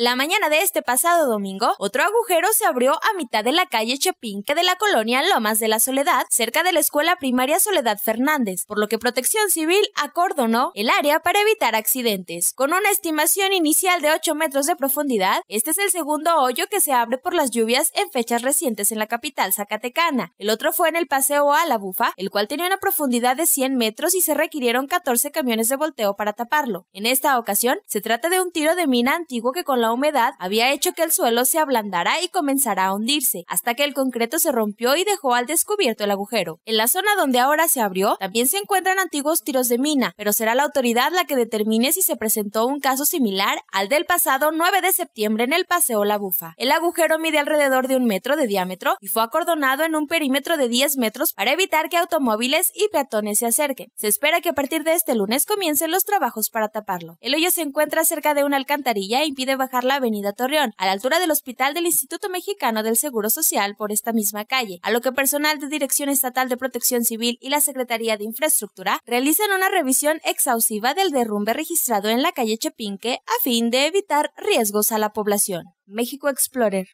La mañana de este pasado domingo, otro agujero se abrió a mitad de la calle Chepinque de la colonia Lomas de la Soledad, cerca de la escuela primaria Soledad Fernández, por lo que Protección Civil acordonó el área para evitar accidentes. Con una estimación inicial de 8 metros de profundidad, este es el segundo hoyo que se abre por las lluvias en fechas recientes en la capital zacatecana. El otro fue en el paseo a la bufa, el cual tenía una profundidad de 100 metros y se requirieron 14 camiones de volteo para taparlo. En esta ocasión, se trata de un tiro de mina antiguo que con la humedad había hecho que el suelo se ablandara y comenzara a hundirse, hasta que el concreto se rompió y dejó al descubierto el agujero. En la zona donde ahora se abrió, también se encuentran antiguos tiros de mina, pero será la autoridad la que determine si se presentó un caso similar al del pasado 9 de septiembre en el Paseo La Bufa. El agujero mide alrededor de un metro de diámetro y fue acordonado en un perímetro de 10 metros para evitar que automóviles y peatones se acerquen. Se espera que a partir de este lunes comiencen los trabajos para taparlo. El hoyo se encuentra cerca de una alcantarilla e impide bajar la avenida Torreón, a la altura del Hospital del Instituto Mexicano del Seguro Social por esta misma calle, a lo que personal de Dirección Estatal de Protección Civil y la Secretaría de Infraestructura realizan una revisión exhaustiva del derrumbe registrado en la calle Chepinque a fin de evitar riesgos a la población. México Explorer.